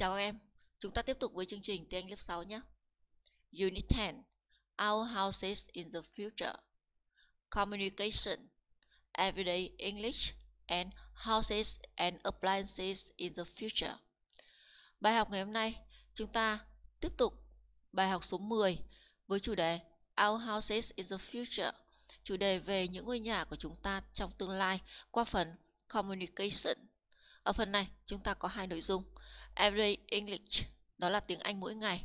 Chào các em, chúng ta tiếp tục với chương trình tiếng Anh lớp 6 nhé. Unit 10 Our Houses in the Future Communication Everyday English and Houses and Appliances in the Future Bài học ngày hôm nay, chúng ta tiếp tục bài học số 10 với chủ đề Our Houses in the Future chủ đề về những ngôi nhà của chúng ta trong tương lai qua phần Communication. Ở phần này, chúng ta có hai nội dung. Every English, đó là tiếng Anh mỗi ngày.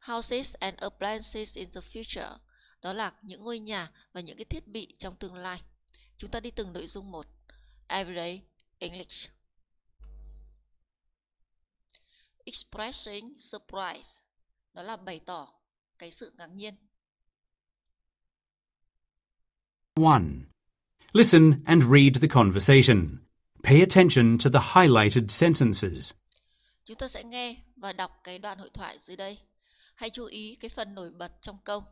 Houses and appliances in the future, đó là những ngôi nhà và những cái thiết bị trong tương lai. Chúng ta đi từng nội dung một. Every English. Expressing surprise, đó là bày tỏ cái sự ngạc nhiên. One. Listen and read the conversation. Pay attention to the highlighted sentences. Chúng sẽ nghe và đọc cái đoạn hội thoại dưới đây. Hãy chú ý cái phần nổi bật trong câu.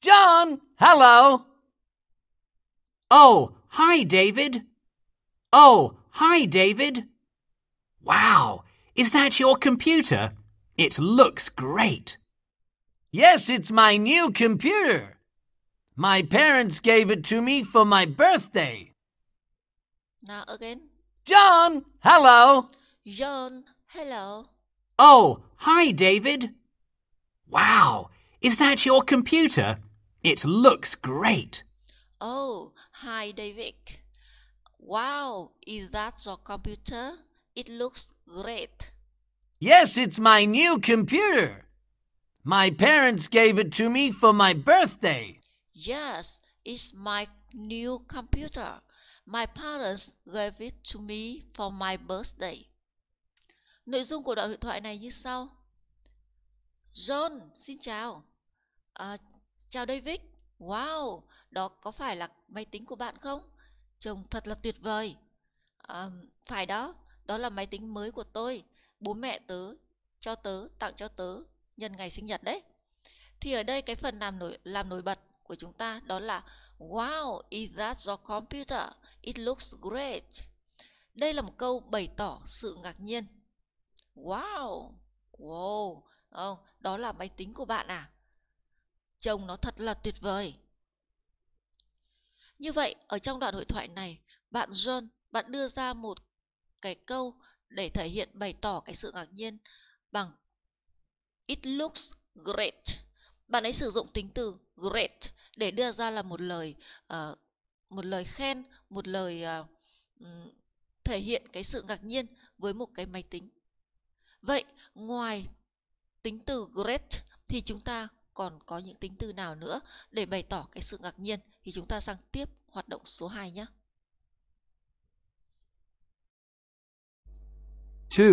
John, hello. Oh, hi David. Oh, hi David. Wow, is that your computer? It looks great. Yes, it's my new computer. My parents gave it to me for my birthday. Now again. John, hello. John, hello. Oh, hi, David. Wow, is that your computer? It looks great. Oh, hi, David. Wow, is that your computer? It looks great. Yes, it's my new computer. My parents gave it to me for my birthday. Yes, it's my new computer. My parents gave it to me for my birthday. Nội dung của đoạn hội thoại này như sau. John, xin chào. À, chào David. Wow, đó có phải là máy tính của bạn không? Trông thật là tuyệt vời. À, phải đó, đó là máy tính mới của tôi. Bố mẹ tớ cho tớ tặng cho tớ nhân ngày sinh nhật đấy. Thì ở đây cái phần làm nổi làm nổi bật của chúng ta đó là Wow, is that your computer? It looks great. Đây là một câu bày tỏ sự ngạc nhiên. Wow, wow, không? đó là máy tính của bạn à? Trông nó thật là tuyệt vời. Như vậy, ở trong đoạn hội thoại này, bạn John, bạn đưa ra một cái câu để thể hiện bày tỏ cái sự ngạc nhiên bằng It looks great. Bạn ấy sử dụng tính từ great để đưa ra là một lời uh, một lời khen một lời uh, thể hiện cái sự ngạc nhiên với một cái máy tính vậy ngoài tính từ great thì chúng ta còn có những tính từ nào nữa để bày tỏ cái sự ngạc nhiên thì chúng ta sang tiếp hoạt động số 2 nhé. 2.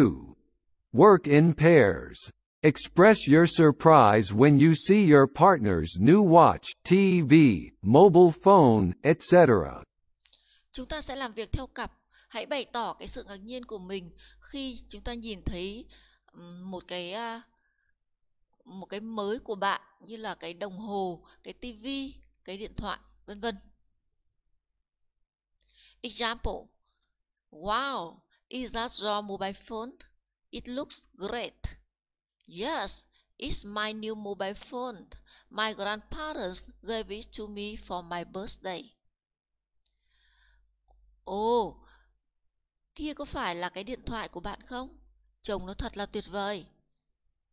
Work in pairs Express your surprise when you see your partner's new watch, TV, mobile phone, etc. Chúng ta sẽ làm việc theo cặp. Hãy bày tỏ cái sự ngạc nhiên của mình khi chúng ta nhìn thấy một cái một cái mới của bạn như là cái đồng hồ, cái TV, cái điện thoại, vân vân. Example. Wow, is that your mobile phone? It looks great. Yes, it's my new mobile phone. My grandparents gave it to me for my birthday. oh, kia có phải là cái điện thoại của bạn không? Chồng nó thật là tuyệt vời.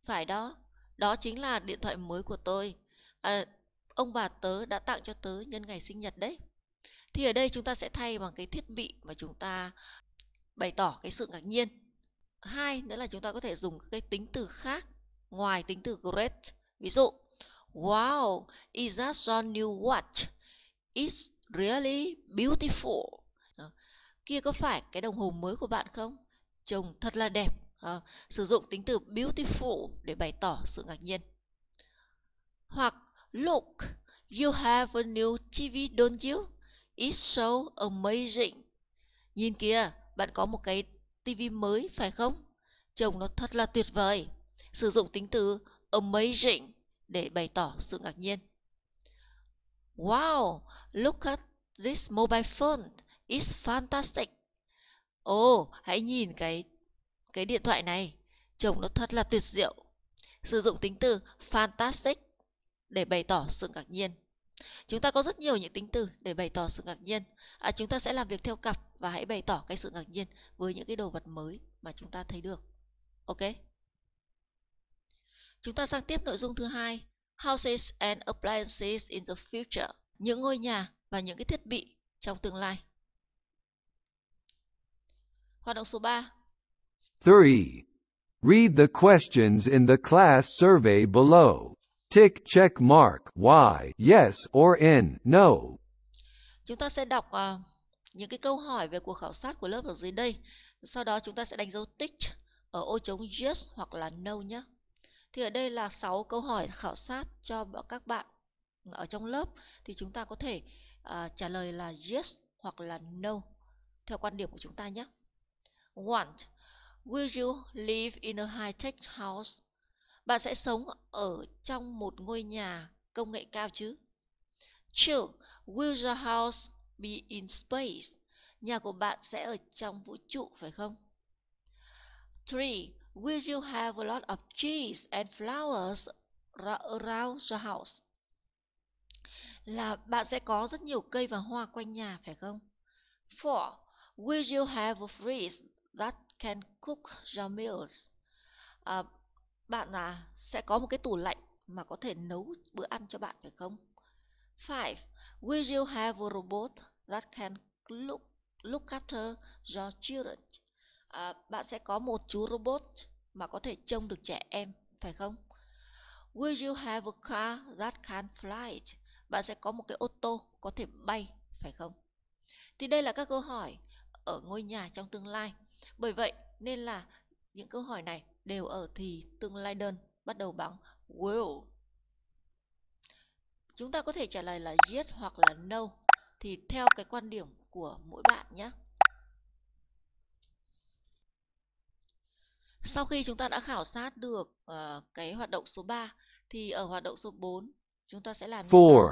Phải đó, đó chính là điện thoại mới của tôi. À, ông bà tớ đã tặng cho tớ nhân ngày sinh nhật đấy. Thì ở đây chúng ta sẽ thay bằng cái thiết bị mà chúng ta bày tỏ cái sự ngạc nhiên hai nữa là chúng ta có thể dùng các cái tính từ khác ngoài tính từ great ví dụ wow is that your new watch it's really beautiful kia có phải cái đồng hồ mới của bạn không trông thật là đẹp à, sử dụng tính từ beautiful để bày tỏ sự ngạc nhiên hoặc look you have a new TV don't you it's so amazing nhìn kia bạn có một cái tivi mới phải không? Trông nó thật là tuyệt vời. Sử dụng tính từ amazing để bày tỏ sự ngạc nhiên. Wow, look at this mobile phone. It's fantastic. oh, hãy nhìn cái cái điện thoại này. Trông nó thật là tuyệt diệu. Sử dụng tính từ fantastic để bày tỏ sự ngạc nhiên. Chúng ta có rất nhiều những tính từ để bày tỏ sự ngạc nhiên. À, chúng ta sẽ làm việc theo cặp và hãy bày tỏ cái sự ngạc nhiên với những cái đồ vật mới mà chúng ta thấy được. Ok? Chúng ta sang tiếp nội dung thứ hai, Houses and Appliances in the Future, những ngôi nhà và những cái thiết bị trong tương lai. Hoạt động số 3. 3. Read the questions in the class survey below. Tick check mark Y yes or N no. Chúng ta sẽ đọc uh, những cái câu hỏi về cuộc khảo sát của lớp ở dưới đây. Sau đó chúng ta sẽ đánh dấu tick ở ô trống yes hoặc là no nhé. Thì ở đây là 6 câu hỏi khảo sát cho các bạn ở trong lớp thì chúng ta có thể uh, trả lời là yes hoặc là no theo quan điểm của chúng ta nhé. Want Will you live in a high-tech house? Bạn sẽ sống ở trong một ngôi nhà công nghệ cao chứ? Chill. Will your house be in space. Nhà của bạn sẽ ở trong vũ trụ phải không? 3. Will you have a lot of trees and flowers around your house? Là bạn sẽ có rất nhiều cây và hoa quanh nhà phải không? 4. Will you have a fridge that can cook your meals? À, bạn à, sẽ có một cái tủ lạnh mà có thể nấu bữa ăn cho bạn phải không? 5. will you have a robot that can look, look after your children. À, bạn sẽ có một chú robot mà có thể trông được trẻ em, phải không? Will you have a car that can fly. Bạn sẽ có một cái ô tô có thể bay, phải không? Thì đây là các câu hỏi ở ngôi nhà trong tương lai. Bởi vậy nên là những câu hỏi này đều ở thì tương lai đơn bắt đầu bằng will Chúng ta có thể trả lời là yes hoặc là no thì theo cái quan điểm của mỗi bạn nhé. Sau khi chúng ta đã khảo sát được uh, cái hoạt động số 3 thì ở hoạt động số 4 chúng ta sẽ làm 4.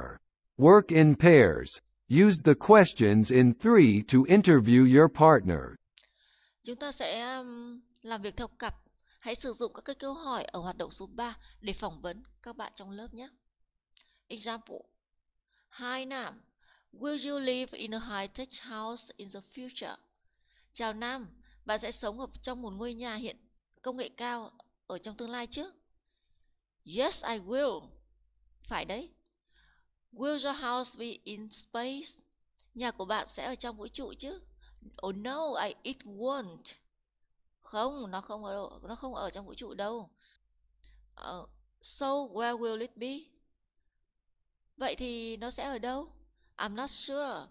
Work in pairs. Use the questions in 3 to interview your partner. Chúng ta sẽ um, làm việc theo cặp. Hãy sử dụng các cái câu hỏi ở hoạt động số 3 để phỏng vấn các bạn trong lớp nhé. Example Hi Nam Will you live in a high-tech house in the future? Chào Nam, bạn sẽ sống ở trong một ngôi nhà hiện công nghệ cao ở trong tương lai chứ? Yes, I will. Phải đấy. Will your house be in space? Nhà của bạn sẽ ở trong vũ trụ chứ? Oh no, I it won't. Không, nó không ở nó không ở trong vũ trụ đâu. Uh, so where will it be? Vậy thì nó sẽ ở đâu? I'm not sure.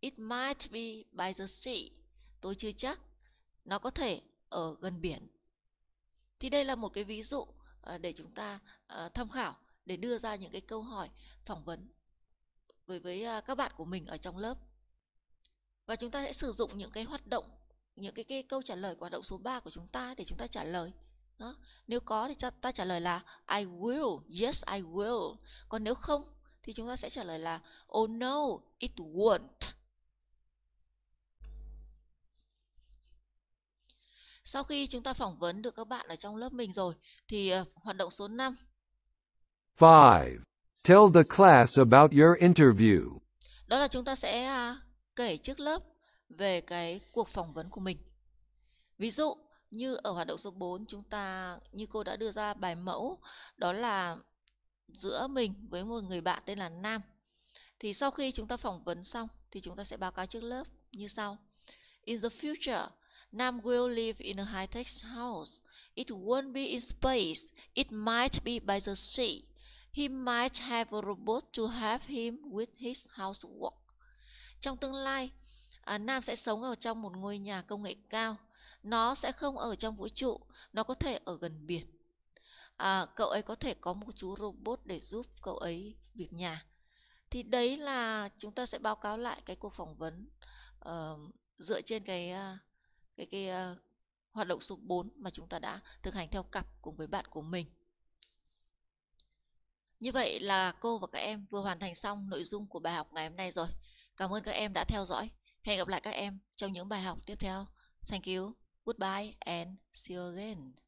It might be by the sea. Tôi chưa chắc. Nó có thể ở gần biển. Thì đây là một cái ví dụ ờ, để chúng ta ờ, tham khảo để đưa ra những cái câu hỏi phỏng vấn với với ờ, các bạn của mình ở trong lớp. Và chúng ta sẽ sử dụng những cái hoạt động, những cái, cái câu trả lời của hoạt động số 3 của chúng ta để chúng ta trả lời. Đó. Nếu có thì ta trả lời là I will, yes I will. Còn nếu không thì chúng ta sẽ trả lời là Oh no, it won't. Sau khi chúng ta phỏng vấn được các bạn ở trong lớp mình rồi thì ờ, hoạt động số 5. 5. Tell the class about your interview. Đó là chúng ta sẽ à, kể trước lớp về cái cuộc phỏng vấn của mình. Ví dụ như ở hoạt động số 4 chúng ta như cô đã đưa ra bài mẫu đó là giữa mình với một người bạn tên là Nam. Thì sau khi chúng ta phỏng vấn xong thì chúng ta sẽ báo cáo trước lớp như sau. In the future, Nam will live in a high-tech house. It won't be in space. It might be by the sea. He might have a robot to help him with his housework. Trong tương lai, à, Nam sẽ sống ở trong một ngôi nhà công nghệ cao. Nó sẽ không ở trong vũ trụ, nó có thể ở gần biển à, cậu ấy có thể có một chú robot để giúp cậu ấy việc nhà thì đấy là chúng ta sẽ báo cáo lại cái cuộc phỏng vấn uh, dựa trên cái ờ, cái cái uh, hoạt động số 4 mà chúng ta đã thực hành theo cặp cùng với bạn của mình. Như vậy là cô và các em vừa hoàn thành xong nội dung của bài học ngày hôm nay rồi. Cảm ơn các em đã theo dõi. Hẹn gặp lại các em trong những bài học tiếp theo. Thank you. Goodbye and see you again.